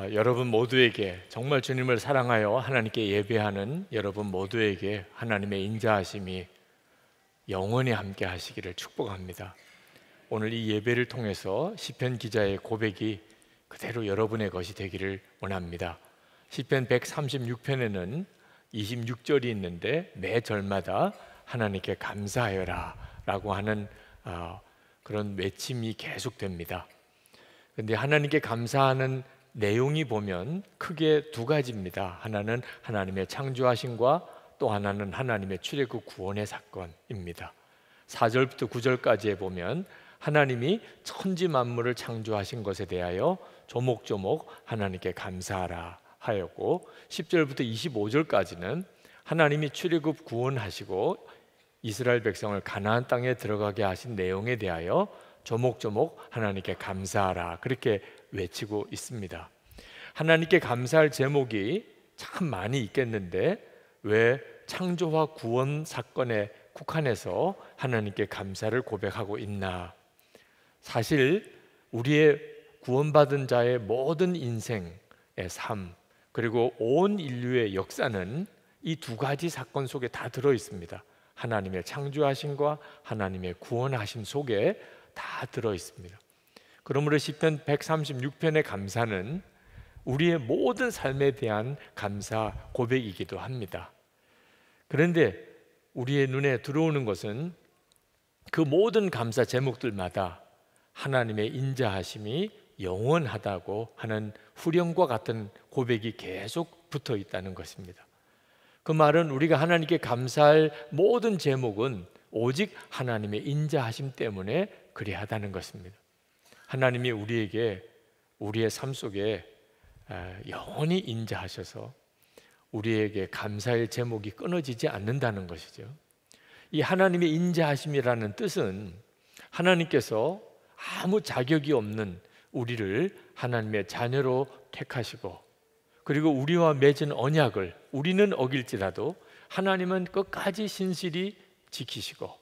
어, 여러분 모두에게 정말 주님을 사랑하여 하나님께 예배하는 여러분 모두에게 하나님의 인자하심이 영원히 함께 하시기를 축복합니다. 오늘 이 예배를 통해서 시편 기자의 고백이 그대로 여러분의 것이 되기를 원합니다. 시편 136편에는 26절이 있는데 매 절마다 하나님께 감사하여라라고 하는 어, 그런 외침이 계속됩니다. 그런데 하나님께 감사하는 내용이 보면 크게 두 가지입니다. 하나는 하나님의 창조하신과 또 하나는 하나님의 출애굽 구원의 사건입니다. 4절부터 9절까지에 보면 하나님이 천지 만물을 창조하신 것에 대하여 조목조목 하나님께 감사하라 하였고 10절부터 25절까지는 하나님이 출애굽 구원하시고 이스라엘 백성을 가나안 땅에 들어가게 하신 내용에 대하여 조목조목 하나님께 감사하라 그렇게 외치고 있습니다. 하나님께 감사할 제목이 참 많이 있겠는데 왜 창조와 구원 사건의 국한에서 하나님께 감사를 고백하고 있나? 사실 우리의 구원받은 자의 모든 인생의 삶 그리고 온 인류의 역사는 이 두 가지 사건 속에 다 들어 있습니다. 하나님의 창조하심과 하나님의 구원하심 속에 다 들어 있습니다. 그러므로 시편 136편의 감사는 우리의 모든 삶에 대한 감사 고백이기도 합니다. 그런데 우리의 눈에 들어오는 것은 그 모든 감사 제목들마다 하나님의 인자하심이 영원하다고 하는 후렴과 같은 고백이 계속 붙어 있다는 것입니다. 그 말은 우리가 하나님께 감사할 모든 제목은 오직 하나님의 인자하심 때문에 그리하다는 것입니다. 하나님이 우리에게 우리의 삶 속에 아, 영원히 인자하셔서 우리에게 감사의 제목이 끊어지지 않는다는 것이죠. 이 하나님의 인자하심이라는 뜻은 하나님께서 아무 자격이 없는 우리를 하나님의 자녀로 택하시고 그리고 우리와 맺은 언약을 우리는 어길지라도 하나님은 끝까지 신실히 지키시고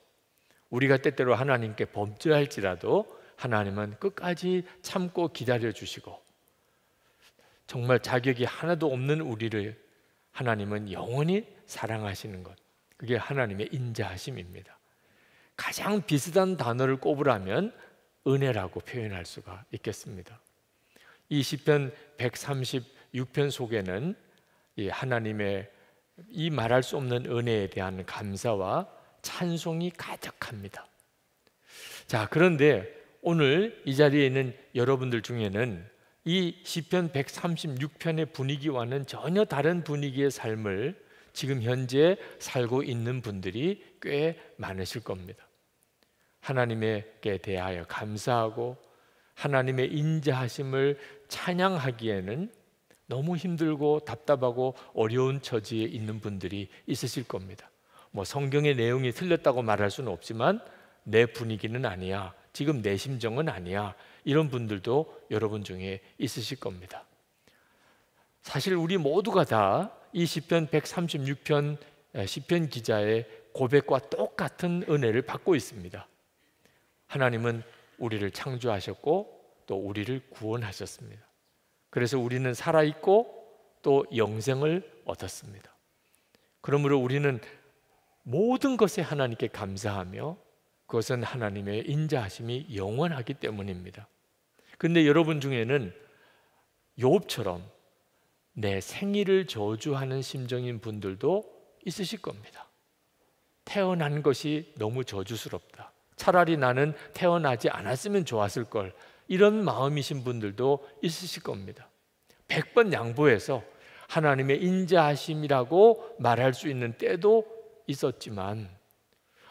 우리가 때때로 하나님께 범죄할지라도 하나님은 끝까지 참고 기다려 주시고 정말 자격이 하나도 없는 우리를 하나님은 영원히 사랑하시는 것. 그게 하나님의 인자하심입니다. 가장 비슷한 단어를 꼽으라면 은혜라고 표현할 수가 있겠습니다. 이 시편 136편 속에는 하나님의 이 말할 수 없는 은혜에 대한 감사와 찬송이 가득합니다. 자, 그런데 오늘 이 자리에 있는 여러분들 중에는 이 시편 136편의 분위기와는 전혀 다른 분위기의 삶을 지금 현재 살고 있는 분들이 꽤 많으실 겁니다. 하나님에게 대하여 감사하고 하나님의 인자하심을 찬양하기에는 너무 힘들고 답답하고 어려운 처지에 있는 분들이 있으실 겁니다. 뭐 성경의 내용이 틀렸다고 말할 수는 없지만 내 분위기는 아니야. 지금 내 심정은 아니야. 이런 분들도 여러분 중에 있으실 겁니다. 사실 우리 모두가 다 이 시편 136편 시편 기자의 고백과 똑같은 은혜를 받고 있습니다. 하나님은 우리를 창조하셨고 또 우리를 구원하셨습니다. 그래서 우리는 살아 있고 또 영생을 얻었습니다. 그러므로 우리는 모든 것에 하나님께 감사하며 그것은 하나님의 인자하심이 영원하기 때문입니다. 근데 여러분 중에는 욥처럼 내 생일을 저주하는 심정인 분들도 있으실 겁니다. 태어난 것이 너무 저주스럽다. 차라리 나는 태어나지 않았으면 좋았을 걸. 이런 마음이신 분들도 있으실 겁니다. 1번 양보해서 하나님의 인자하심이라고 말할 수 있는 때도 있었지만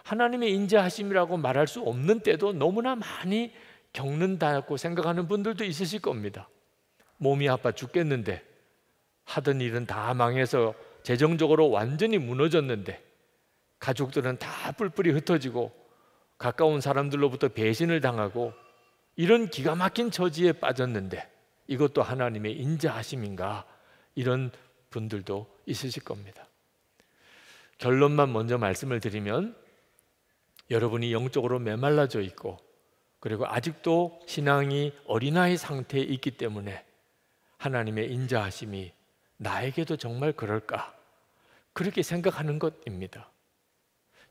하나님의 인자하심이라고 말할 수 없는 때도 너무나 많이 겪는다고 생각하는 분들도 있으실 겁니다. 몸이 아파 죽겠는데 하던 일은 다 망해서 재정적으로 완전히 무너졌는데 가족들은 다 뿔뿔이 흩어지고 가까운 사람들로부터 배신을 당하고 이런 기가 막힌 처지에 빠졌는데 이것도 하나님의 인자하심인가 이런 분들도 있으실 겁니다. 결론만 먼저 말씀을 드리면 여러분이 영적으로 메말라져 있고 그리고 아직도 신앙이 어린아이 상태에 있기 때문에 하나님의 인자하심이 나에게도 정말 그럴까? 그렇게 생각하는 것입니다.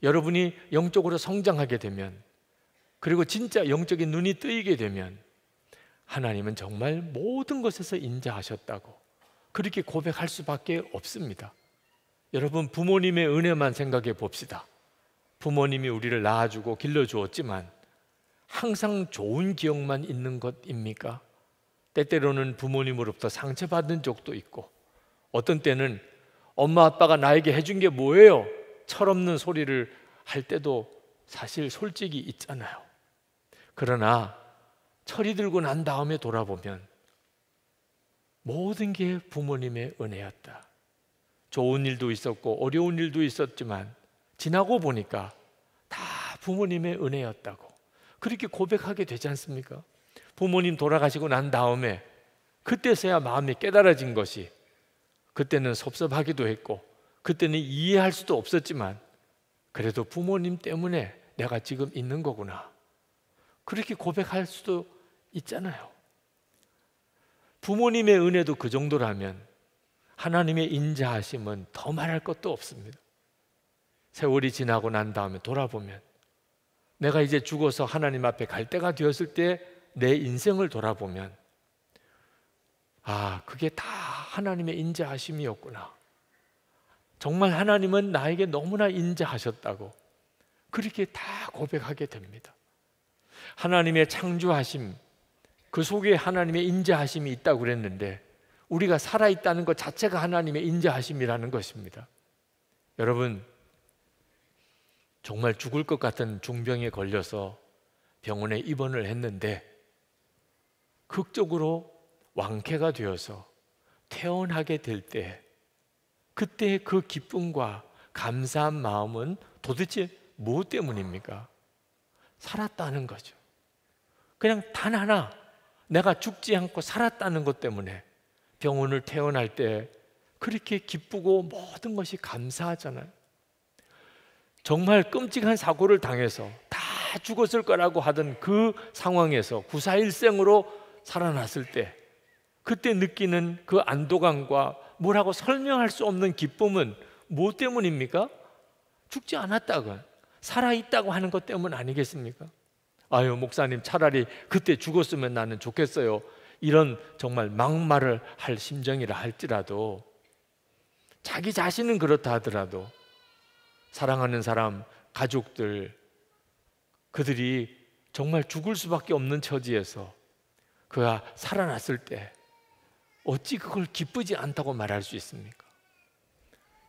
여러분이 영적으로 성장하게 되면 그리고 진짜 영적인 눈이 뜨이게 되면 하나님은 정말 모든 것에서 인자하셨다고 그렇게 고백할 수밖에 없습니다. 여러분 부모님의 은혜만 생각해 봅시다. 부모님이 우리를 낳아주고 길러주었지만 항상 좋은 기억만 있는 것입니까? 때때로는 부모님으로부터 상처받은 적도 있고 어떤 때는 엄마 아빠가 나에게 해준 게 뭐예요? 철없는 소리를 할 때도 사실 솔직히 있잖아요. 그러나 철이 들고 난 다음에 돌아보면 모든 게 부모님의 은혜였다. 좋은 일도 있었고 어려운 일도 있었지만 지나고 보니까 다 부모님의 은혜였다고 그렇게 고백하게 되지 않습니까? 부모님 돌아가시고 난 다음에 그때서야 마음이 깨달아진 것이 그때는 섭섭하기도 했고 그때는 이해할 수도 없었지만 그래도 부모님 때문에 내가 지금 있는 거구나. 그렇게 고백할 수도 있잖아요. 부모님의 은혜도 그 정도라면 하나님의 인자하심은 더 말할 것도 없습니다. 세월이 지나고 난 다음에 돌아보면 내가 이제 죽어서 하나님 앞에 갈 때가 되었을 때 내 인생을 돌아보면 아, 그게 다 하나님의 인자하심이었구나. 정말 하나님은 나에게 너무나 인자하셨다고 그렇게 다 고백하게 됩니다. 하나님의 창조하심, 그 속에 하나님의 인자하심이 있다고 그랬는데 우리가 살아있다는 것 자체가 하나님의 인자하심이라는 것입니다. 여러분, 정말 죽을 것 같은 중병에 걸려서 병원에 입원을 했는데, 극적으로 왕쾌가 되어서 퇴원하게 될 때, 그때 그 기쁨과 감사한 마음은 도대체 뭐 때문입니까? 살았다는 거죠. 그냥 단 하나, 내가 죽지 않고 살았다는 것 때문에 병원을 퇴원할 때 그렇게 기쁘고 모든 것이 감사하잖아요. 정말 끔찍한 사고를 당해서 다 죽었을 거라고 하던 그 상황에서 구사일생으로 살아났을 때 그때 느끼는 그 안도감과 뭐라고 설명할 수 없는 기쁨은 뭐 때문입니까? 죽지 않았다고 살아있다고 하는 것 때문 아니겠습니까? 아유 목사님 차라리 그때 죽었으면 나는 좋겠어요 이런 정말 막말을 할 심정이라 할지라도 자기 자신은 그렇다 하더라도 사랑하는 사람, 가족들 그들이 정말 죽을 수밖에 없는 처지에서 그가 살아났을 때 어찌 그걸 기쁘지 않다고 말할 수 있습니까?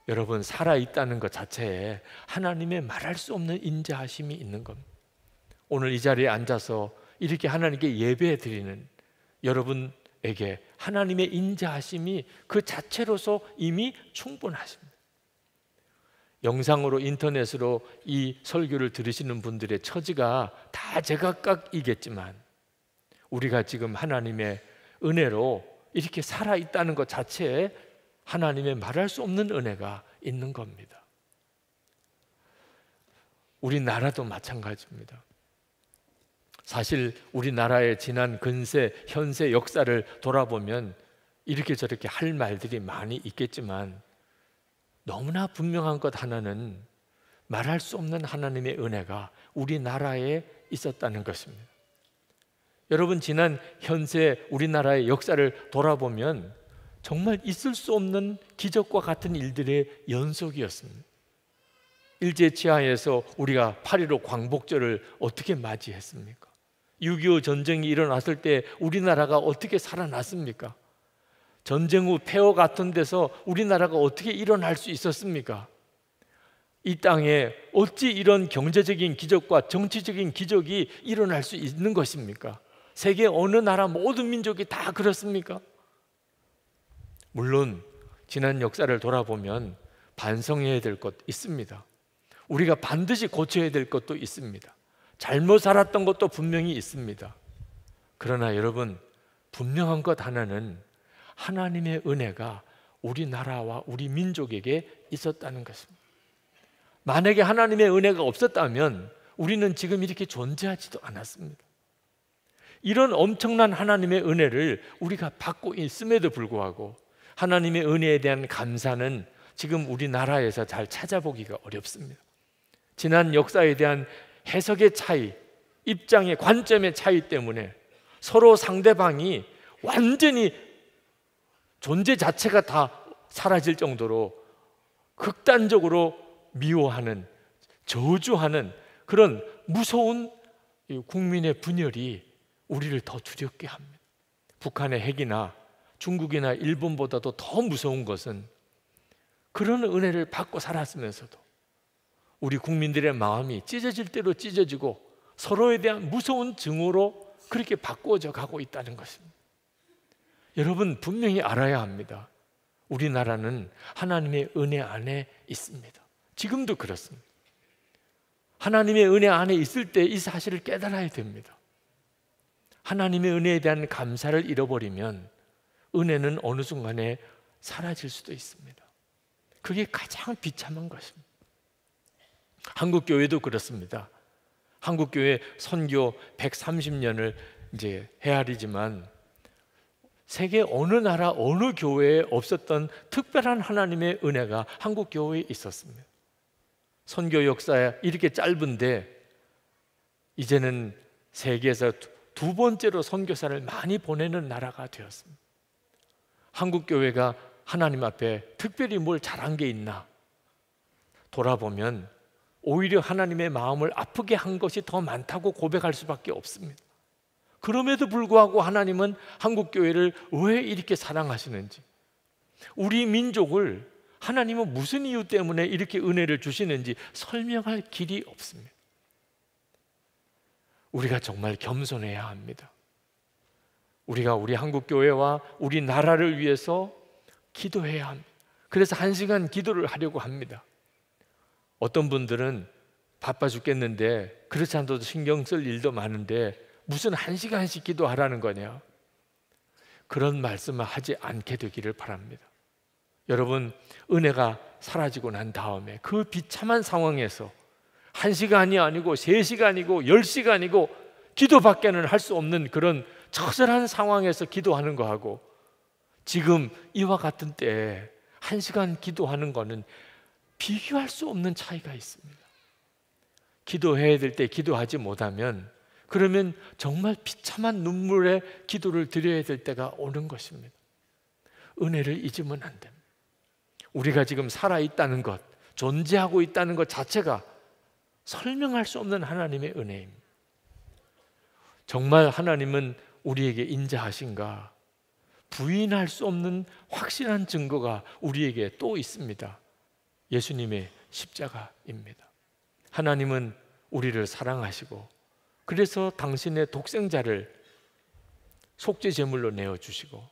여러분 살아 있다는 것 자체에 하나님의 말할 수 없는 인자하심이 있는 겁니다. 오늘 이 자리에 앉아서 이렇게 하나님께 예배 해 드리는 여러분에게 하나님의 인자하심이 그 자체로서 이미 충분하십니다. 영상으로 인터넷으로 이 설교를 들으시는 분들의 처지가 다 제각각이겠지만 우리가 지금 하나님의 은혜로 이렇게 살아 있다는 것 자체에 하나님의 말할 수 없는 은혜가 있는 겁니다. 우리 나라도 마찬가지입니다. 사실 우리나라의 지난 근세 현세 역사를 돌아보면 이렇게 저렇게 할 말들이 많이 있겠지만 너무나 분명한 것 하나는 말할 수 없는 하나님의 은혜가 우리나라에 있었다는 것입니다. 여러분 지난 현세 우리나라의 역사를 돌아보면 정말 있을 수 없는 기적과 같은 일들의 연속이었습니다. 일제 치하에서 우리가 8.15 광복절을 어떻게 맞이했습니까? 6.25 전쟁이 일어났을 때 우리나라가 어떻게 살아났습니까? 전쟁 후 폐허 같은 데서 우리나라가 어떻게 일어날 수 있었습니까? 이 땅에 어찌 이런 경제적인 기적과 정치적인 기적이 일어날 수 있는 것입니까? 세계 어느 나라 모든 민족이 다 그렇습니까? 물론 지난 역사를 돌아보면 반성해야 될 것 있습니다. 우리가 반드시 고쳐야 될 것도 있습니다. 잘못 살았던 것도 분명히 있습니다. 그러나 여러분, 분명한 것 하나는 하나님의 은혜가 우리나라와 우리 민족에게 있었다는 것입니다. 만약에 하나님의 은혜가 없었다면 우리는 지금 이렇게 존재하지도 않았습니다. 이런 엄청난 하나님의 은혜를 우리가 받고 있음에도 불구하고 하나님의 은혜에 대한 감사는 지금 우리나라에서 잘 찾아보기가 어렵습니다. 지난 역사에 대한 해석의 차이, 입장의 관점의 차이 때문에 서로 상대방이 완전히 존재 자체가 다 사라질 정도로 극단적으로 미워하는 저주하는 그런 무서운 국민의 분열이 우리를 더 두렵게 합니다. 북한의 핵이나 중국이나 일본보다도 더 무서운 것은 그런 은혜를 받고 살았으면서도 우리 국민들의 마음이 찢어질 대로 찢어지고 서로에 대한 무서운 증오로 그렇게 바꿔져 가고 있다는 것입니다. 여러분 분명히 알아야 합니다. 우리나라는 하나님의 은혜 안에 있습니다. 지금도 그렇습니다. 하나님의 은혜 안에 있을 때 이 사실을 깨달아야 됩니다. 하나님의 은혜에 대한 감사를 잃어버리면 은혜는 어느 순간에 사라질 수도 있습니다. 그게 가장 비참한 것입니다. 한국 교회도 그렇습니다. 한국 교회 선교 130년을 이제 헤아리지만 세계 어느 나라 어느 교회에 없었던 특별한 하나님의 은혜가 한국 교회에 있었습니다. 선교 역사에 이렇게 짧은데 이제는 세계에서 두 번째로 선교사를 많이 보내는 나라가 되었습니다. 한국 교회가 하나님 앞에 특별히 뭘 잘한 게 있나 돌아보면 오히려 하나님의 마음을 아프게 한 것이 더 많다고 고백할 수밖에 없습니다. 그럼에도 불구하고 하나님은 한국 교회를 왜 이렇게 사랑하시는지 우리 민족을 하나님은 무슨 이유 때문에 이렇게 은혜를 주시는지 설명할 길이 없습니다. 우리가 정말 겸손해야 합니다. 우리가 우리 한국 교회와 우리 나라를 위해서 기도해야 합니다. 그래서 한 시간 기도를 하려고 합니다. 어떤 분들은 바빠 죽겠는데 그렇지 않아도 신경 쓸 일도 많은데 무슨 한 시간씩 기도하라는 거냐? 그런 말씀을 하지 않게 되기를 바랍니다. 여러분, 은혜가 사라지고 난 다음에 그 비참한 상황에서 한 시간이 아니고 세 시간이고 열 시간이고 기도밖에는 할 수 없는 그런 처절한 상황에서 기도하는 거하고 지금 이와 같은 때에 한 시간 기도하는 거는 비교할 수 없는 차이가 있습니다. 기도해야 될 때 기도하지 못하면 그러면 정말 비참한 눈물의 기도를 드려야 될 때가 오는 것입니다. 은혜를 잊으면 안 됩니다. 우리가 지금 살아있다는 것, 존재하고 있다는 것 자체가 설명할 수 없는 하나님의 은혜입니다. 정말 하나님은 우리에게 인자하신가? 부인할 수 없는 확실한 증거가 우리에게 또 있습니다. 예수님의 십자가입니다. 하나님은 우리를 사랑하시고 그래서 당신의 독생자를 속죄 제물로 내어 주시고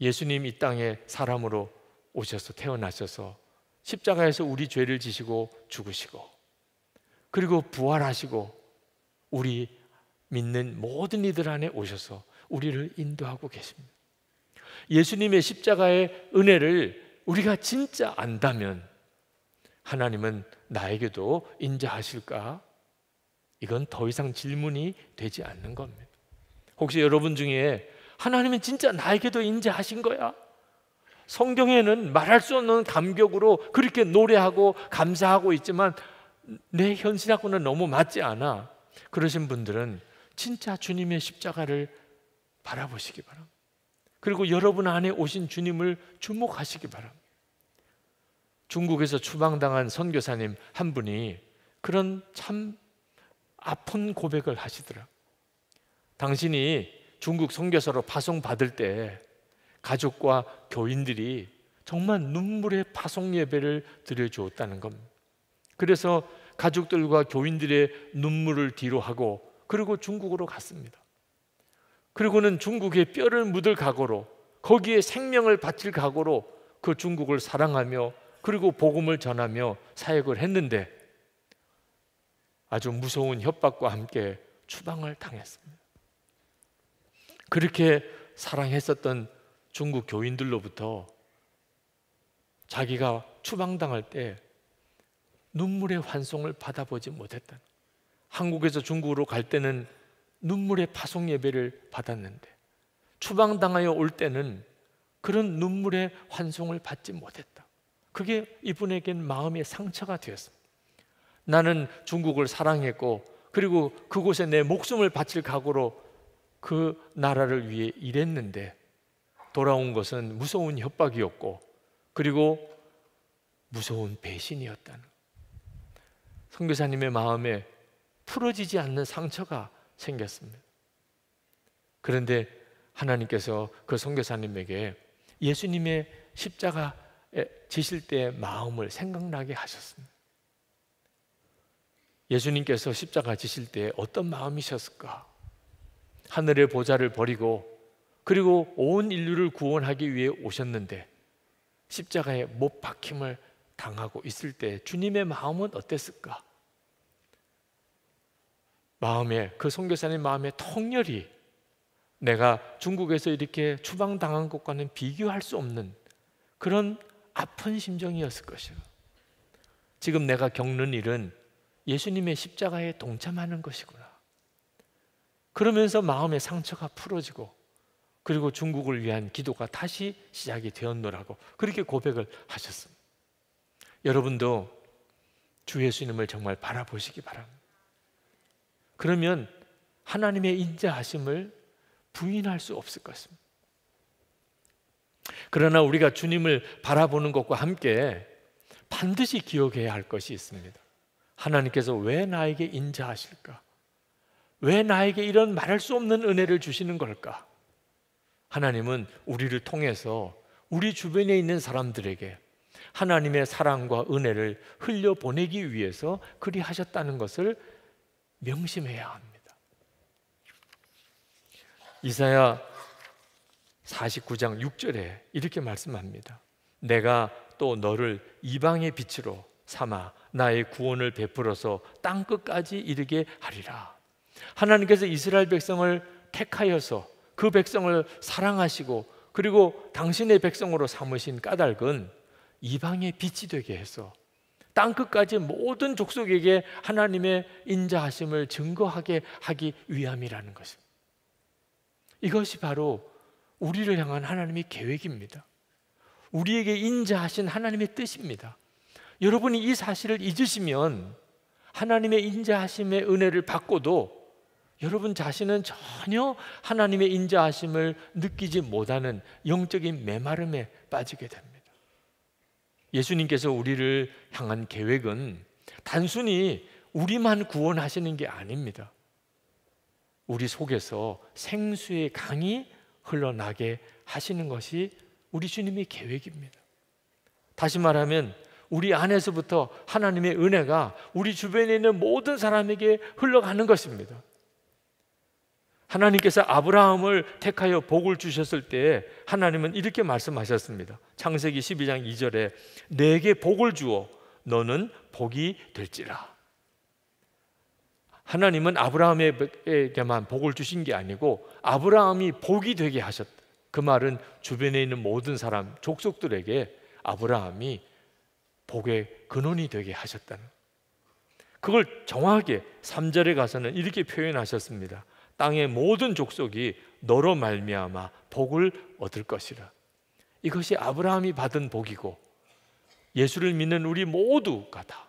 예수님 이 땅에 사람으로 오셔서 태어나셔서 십자가에서 우리 죄를 지시고 죽으시고 그리고 부활하시고 우리 믿는 모든 이들 안에 오셔서 우리를 인도하고 계십니다. 예수님의 십자가의 은혜를 우리가 진짜 안다면 하나님은 나에게도 인자하실까? 이건 더 이상 질문이 되지 않는 겁니다. 혹시 여러분 중에 하나님은 진짜 나에게도 인자하신 거야? 성경에는 말할 수 없는 감격으로 그렇게 노래하고 감사하고 있지만 내 현실하고는 너무 맞지 않아. 그러신 분들은 진짜 주님의 십자가를 바라보시기 바랍니다. 그리고 여러분 안에 오신 주님을 주목하시기 바랍니다. 중국에서 추방당한 선교사님 한 분이 그런 참 아픈 고백을 하시더라. 당신이 중국 선교사로 파송받을 때 가족과 교인들이 정말 눈물의 파송 예배를 드려 주었다는 겁니다. 그래서 가족들과 교인들의 눈물을 뒤로하고 그리고 중국으로 갔습니다. 그리고는 중국의 뼈를 묻을 각오로 거기에 생명을 바칠 각오로 그 중국을 사랑하며 그리고 복음을 전하며 사역을 했는데 아주 무서운 협박과 함께 추방을 당했습니다. 그렇게 사랑했었던 중국 교인들로부터 자기가 추방당할 때 눈물의 환송을 받아보지 못했다. 한국에서 중국으로 갈 때는 눈물의 파송 예배를 받았는데 추방당하여 올 때는 그런 눈물의 환송을 받지 못했다. 그게 이분에겐 마음의 상처가 되었습니다. 나는 중국을 사랑했고 그리고 그곳에 내 목숨을 바칠 각오로 그 나라를 위해 일했는데 돌아온 것은 무서운 협박이었고 그리고 무서운 배신이었다는 선교사님의 마음에 풀어지지 않는 상처가 생겼습니다. 그런데 하나님께서 그 선교사님에게 예수님의 십자가 예, 지실 때의 마음을 생각나게 하셨습니다. 예수님께서 십자가 지실 때 어떤 마음이셨을까? 하늘의 보좌를 버리고 그리고 온 인류를 구원하기 위해 오셨는데 십자가에 못 박힘을 당하고 있을 때 주님의 마음은 어땠을까? 마음에 그 선교사님 마음에 통렬히 내가 중국에서 이렇게 추방당한 것과는 비교할 수 없는 그런 아픈 심정이었을 것이고 지금 내가 겪는 일은 예수님의 십자가에 동참하는 것이구나. 그러면서 마음의 상처가 풀어지고 그리고 중국을 위한 기도가 다시 시작이 되었노라고 그렇게 고백을 하셨습니다. 여러분도 주 예수님을 정말 바라보시기 바랍니다. 그러면 하나님의 인자하심을 부인할 수 없을 것입니다. 그러나 우리가 주님을 바라보는 것과 함께 반드시 기억해야 할 것이 있습니다. 하나님께서 왜 나에게 인자하실까? 왜 나에게 이런 말할 수 없는 은혜를 주시는 걸까? 하나님은 우리를 통해서 우리 주변에 있는 사람들에게 하나님의 사랑과 은혜를 흘려보내기 위해서 그리하셨다는 것을 명심해야 합니다. 이사야 49장 6절에 이렇게 말씀합니다. 내가 또 너를 이방의 빛으로 삼아 나의 구원을 베풀어서 땅 끝까지 이르게 하리라. 하나님께서 이스라엘 백성을 택하여서 그 백성을 사랑하시고 그리고 당신의 백성으로 삼으신 까닭은 이방의 빛이 되게 해서 땅 끝까지 모든 족속에게 하나님의 인자하심을 증거하게 하기 위함이라는 것입니다. 이것이 바로 우리를 향한 하나님의 계획입니다. 우리에게 인자하신 하나님의 뜻입니다. 여러분이 이 사실을 잊으시면 하나님의 인자하심의 은혜를 받고도 여러분 자신은 전혀 하나님의 인자하심을 느끼지 못하는 영적인 메마름에 빠지게 됩니다. 예수님께서 우리를 향한 계획은 단순히 우리만 구원하시는 게 아닙니다. 우리 속에서 생수의 강이 흘러나게 하시는 것이 우리 주님의 계획입니다. 다시 말하면 우리 안에서부터 하나님의 은혜가 우리 주변에 있는 모든 사람에게 흘러가는 것입니다. 하나님께서 아브라함을 택하여 복을 주셨을 때 하나님은 이렇게 말씀하셨습니다. 창세기 12장 2절에 내게 복을 주어 너는 복이 될지라. 하나님은 아브라함에게만 복을 주신 게 아니고 아브라함이 복이 되게 하셨다. 그 말은 주변에 있는 모든 사람, 족속들에게 아브라함이 복의 근원이 되게 하셨다는 그걸 정확하게 3절에 가서는 이렇게 표현하셨습니다. 땅의 모든 족속이 너로 말미암아 복을 얻을 것이라. 이것이 아브라함이 받은 복이고 예수를 믿는 우리 모두가 다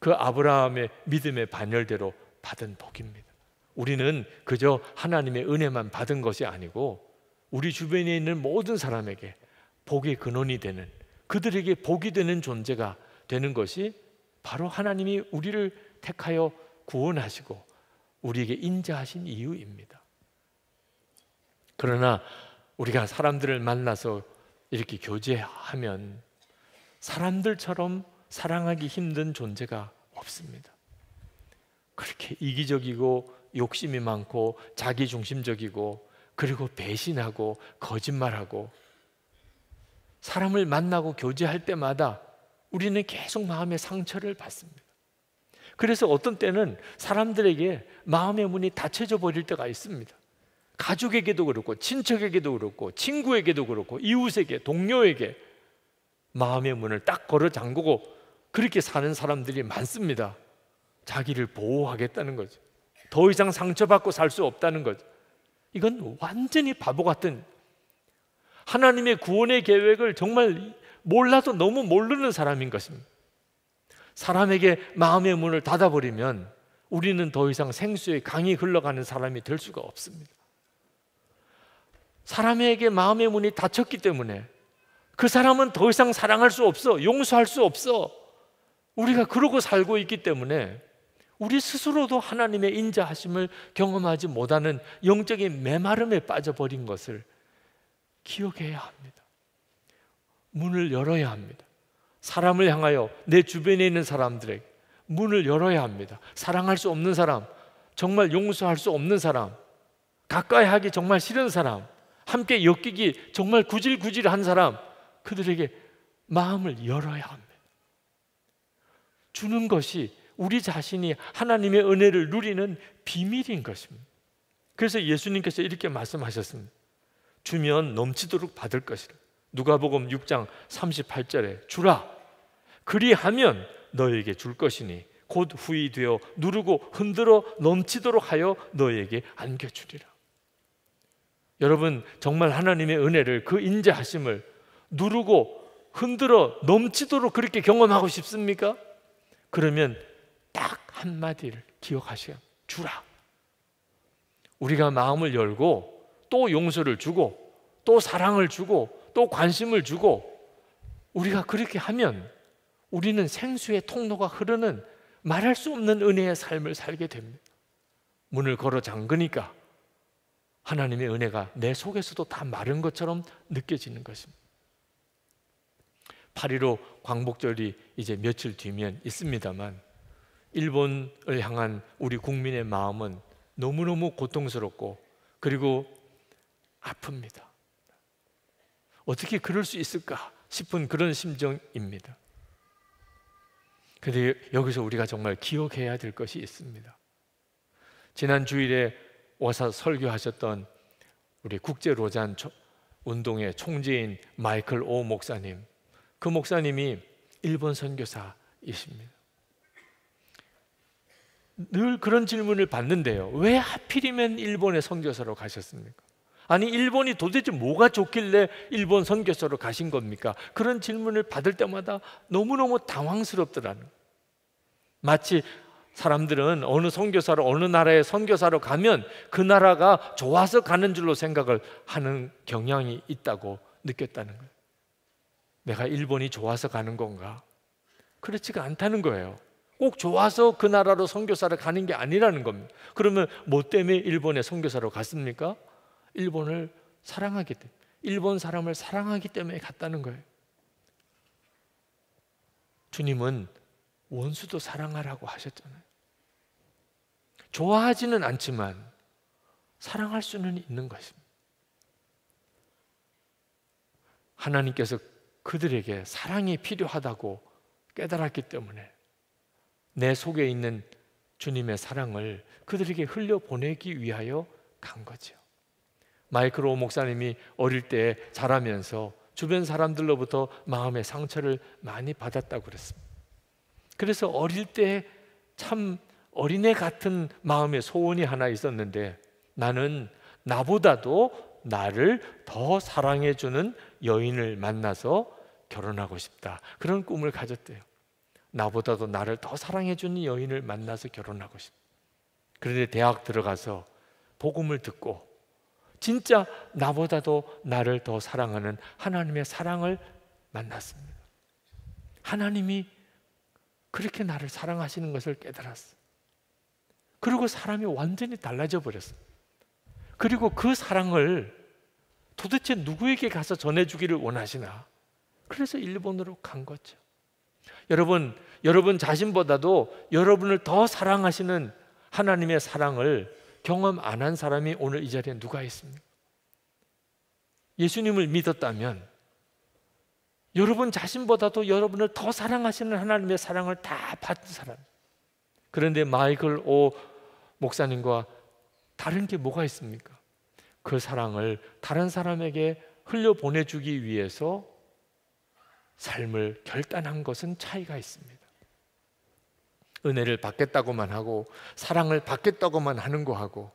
그 아브라함의 믿음의 반열대로 받은 복입니다. 우리는 그저 하나님의 은혜만 받은 것이 아니고 우리 주변에 있는 모든 사람에게 복의 근원이 되는 그들에게 복이 되는 존재가 되는 것이 바로 하나님이 우리를 택하여 구원하시고 우리에게 인자하신 이유입니다. 그러나 우리가 사람들을 만나서 이렇게 교제하면 사람들처럼 사랑하기 힘든 존재가 없습니다. 그렇게 이기적이고 욕심이 많고 자기중심적이고 그리고 배신하고 거짓말하고 사람을 만나고 교제할 때마다 우리는 계속 마음의 상처를 받습니다. 그래서 어떤 때는 사람들에게 마음의 문이 닫혀져 버릴 때가 있습니다. 가족에게도 그렇고 친척에게도 그렇고 친구에게도 그렇고 이웃에게 동료에게 마음의 문을 딱 걸어 잠그고 그렇게 사는 사람들이 많습니다. 자기를 보호하겠다는 거죠. 더 이상 상처받고 살 수 없다는 거죠. 이건 완전히 바보 같은 하나님의 구원의 계획을 정말 몰라도 너무 모르는 사람인 것입니다. 사람에게 마음의 문을 닫아버리면 우리는 더 이상 생수의 강이 흘러가는 사람이 될 수가 없습니다. 사람에게 마음의 문이 닫혔기 때문에 그 사람은 더 이상 사랑할 수 없어, 용서할 수 없어. 우리가 그러고 살고 있기 때문에 우리 스스로도 하나님의 인자하심을 경험하지 못하는 영적인 메마름에 빠져버린 것을 기억해야 합니다. 문을 열어야 합니다. 사람을 향하여 내 주변에 있는 사람들에게 문을 열어야 합니다. 사랑할 수 없는 사람, 정말 용서할 수 없는 사람, 가까이 하기 정말 싫은 사람, 함께 엮이기 정말 구질구질한 사람, 그들에게 마음을 열어야 합니다. 주는 것이 우리 자신이 하나님의 은혜를 누리는 비밀인 것입니다. 그래서 예수님께서 이렇게 말씀하셨습니다. 주면 넘치도록 받을 것이라. 누가복음 6장 38절에 주라. 그리하면 너에게 줄 것이니 곧 후이 되어 누르고 흔들어 넘치도록 하여 너에게 안겨 주리라. 여러분 정말 하나님의 은혜를 그 인자하심을 누르고 흔들어 넘치도록 그렇게 경험하고 싶습니까? 그러면 딱 한마디를 기억하셔야 주라. 우리가 마음을 열고 또 용서를 주고 또 사랑을 주고 또 관심을 주고 우리가 그렇게 하면 우리는 생수의 통로가 흐르는 말할 수 없는 은혜의 삶을 살게 됩니다. 문을 걸어 잠그니까 하나님의 은혜가 내 속에서도 다 마른 것처럼 느껴지는 것입니다. 8.15 광복절이 이제 며칠 뒤면 있습니다만 일본을 향한 우리 국민의 마음은 너무너무 고통스럽고 그리고 아픕니다. 어떻게 그럴 수 있을까 싶은 그런 심정입니다. 근데 여기서 우리가 정말 기억해야 될 것이 있습니다. 지난 주일에 와서 설교하셨던 우리 국제 로잔 운동의 총재인 마이클 오 목사님, 그 목사님이 일본 선교사이십니다. 늘 그런 질문을 받는데요. 왜 하필이면 일본에 선교사로 가셨습니까? 아니 일본이 도대체 뭐가 좋길래 일본 선교사로 가신 겁니까? 그런 질문을 받을 때마다 너무너무 당황스럽더라는 마치 사람들은 어느 선교사로 어느 나라의 선교사로 가면 그 나라가 좋아서 가는 줄로 생각을 하는 경향이 있다고 느꼈다는 거예요. 내가 일본이 좋아서 가는 건가? 그렇지가 않다는 거예요. 꼭 좋아서 그 나라로 선교사를 가는 게 아니라는 겁니다. 그러면 뭐 때문에 일본에 선교사로 갔습니까? 일본을 사랑하기 때문에 일본 사람을 사랑하기 때문에 갔다는 거예요. 주님은 원수도 사랑하라고 하셨잖아요. 좋아하지는 않지만 사랑할 수는 있는 것입니다. 하나님께서 그들에게 사랑이 필요하다고 깨달았기 때문에 내 속에 있는 주님의 사랑을 그들에게 흘려보내기 위하여 간 거죠. 마이클 오 목사님이 어릴 때 자라면서 주변 사람들로부터 마음의 상처를 많이 받았다고 그랬습니다. 그래서 어릴 때 참 어린애 같은 마음의 소원이 하나 있었는데 나는 나보다도 나를 더 사랑해주는 여인을 만나서 결혼하고 싶다. 그런 꿈을 가졌대요. 나보다도 나를 더 사랑해주는 여인을 만나서 결혼하고 싶다. 그런데 대학 들어가서 복음을 듣고 진짜 나보다도 나를 더 사랑하는 하나님의 사랑을 만났습니다. 하나님이 그렇게 나를 사랑하시는 것을 깨달았어. 그리고 사람이 완전히 달라져 버렸어. 그리고 그 사랑을 도대체 누구에게 가서 전해주기를 원하시나? 그래서 일본으로 간 거죠. 여러분, 여러분 자신보다도 여러분을 더 사랑하시는 하나님의 사랑을 경험 안 한 사람이 오늘 이 자리에 누가 있습니까? 예수님을 믿었다면 여러분 자신보다도 여러분을 더 사랑하시는 하나님의 사랑을 다 받은 사람. 그런데 마이클 오 목사님과 다른 게 뭐가 있습니까? 그 사랑을 다른 사람에게 흘려 보내주기 위해서 삶을 결단한 것은 차이가 있습니다. 은혜를 받겠다고만 하고 사랑을 받겠다고만 하는 거하고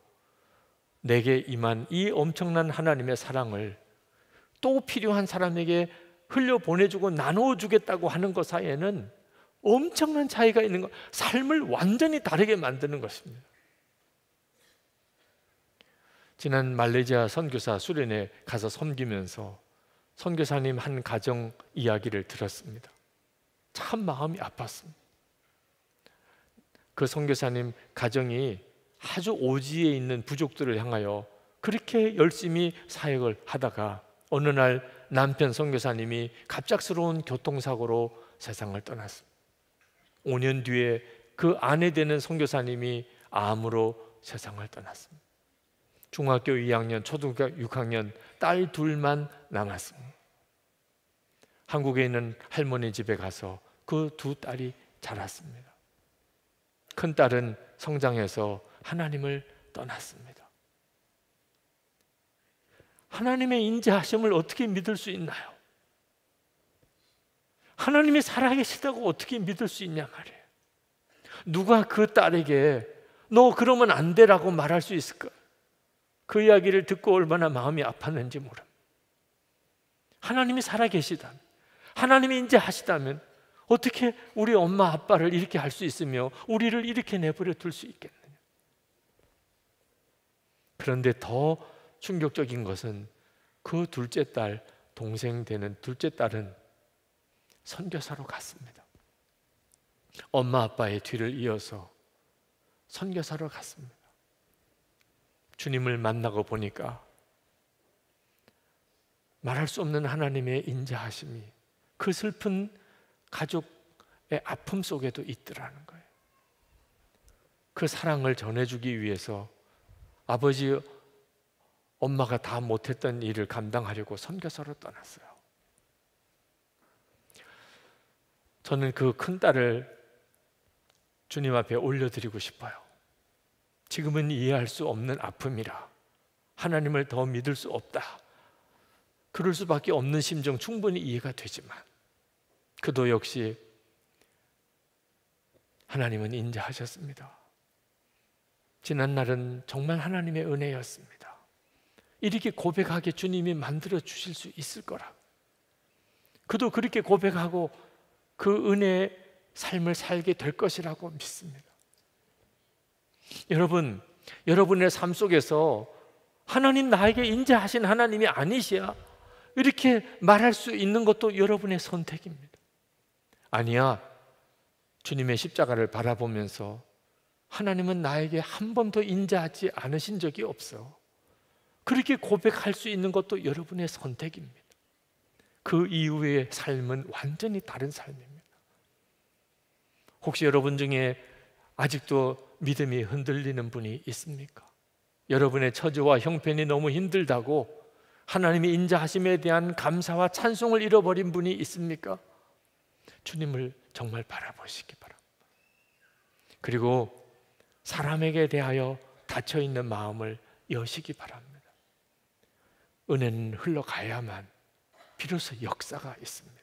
내게 임한 이 엄청난 하나님의 사랑을 또 필요한 사람에게 흘려 보내주고 나누어 주겠다고 하는 것 사이에는 엄청난 차이가 있는 것, 삶을 완전히 다르게 만드는 것입니다. 지난 말레이시아 선교사 수련회 가서 섬기면서 선교사님 한 가정 이야기를 들었습니다. 참 마음이 아팠습니다. 그 선교사님 가정이 아주 오지에 있는 부족들을 향하여 그렇게 열심히 사역을 하다가 어느 날 남편 선교사님이 갑작스러운 교통사고로 세상을 떠났습니다. 5년 뒤에 그 아내 되는 선교사님이 암으로 세상을 떠났습니다. 중학교 2학년, 초등학교 6학년 딸 둘만 남았습니다. 한국에 있는 할머니 집에 가서 그 두 딸이 자랐습니다. 큰 딸은 성장해서 하나님을 떠났습니다. 하나님의 인자하심을 어떻게 믿을 수 있나요? 하나님이 살아계시다고 어떻게 믿을 수 있냐 말이에요. 누가 그 딸에게 너 그러면 안 돼라고 말할 수 있을까? 그 이야기를 듣고 얼마나 마음이 아팠는지 모릅니다. 하나님이 살아계시다면, 하나님이 인제하시다면 어떻게 우리 엄마 아빠를 이렇게 할 수 있으며 우리를 이렇게 내버려 둘 수 있겠느냐. 그런데 더 충격적인 것은 그 둘째 딸, 동생 되는 둘째 딸은 선교사로 갔습니다. 엄마 아빠의 뒤를 이어서 선교사로 갔습니다. 주님을 만나고 보니까 말할 수 없는 하나님의 인자하심이 그 슬픈 가족의 아픔 속에도 있더라는 거예요. 그 사랑을 전해주기 위해서 아버지, 엄마가 다 못했던 일을 감당하려고 선교사로 떠났어요. 저는 그 큰 딸을 주님 앞에 올려드리고 싶어요. 지금은 이해할 수 없는 아픔이라 하나님을 더 믿을 수 없다. 그럴 수밖에 없는 심정 충분히 이해가 되지만 그도 역시 하나님은 인자하셨습니다. 지난 날은 정말 하나님의 은혜였습니다. 이렇게 고백하게 주님이 만들어 주실 수 있을 거라. 그도 그렇게 고백하고 그 은혜의 삶을 살게 될 것이라고 믿습니다. 여러분, 여러분의 삶 속에서 하나님 나에게 인자하신 하나님이 아니시야. 이렇게 말할 수 있는 것도 여러분의 선택입니다. 아니야. 주님의 십자가를 바라보면서 하나님은 나에게 한 번도 인자하지 않으신 적이 없어. 그렇게 고백할 수 있는 것도 여러분의 선택입니다. 그 이후의 삶은 완전히 다른 삶입니다. 혹시 여러분 중에 아직도 믿음이 흔들리는 분이 있습니까? 여러분의 처지와 형편이 너무 힘들다고 하나님의 인자하심에 대한 감사와 찬송을 잃어버린 분이 있습니까? 주님을 정말 바라보시기 바랍니다. 그리고 사람에게 대하여 닫혀 있는 마음을 여시기 바랍니다. 은혜는 흘러가야만 비로소 역사가 있습니다.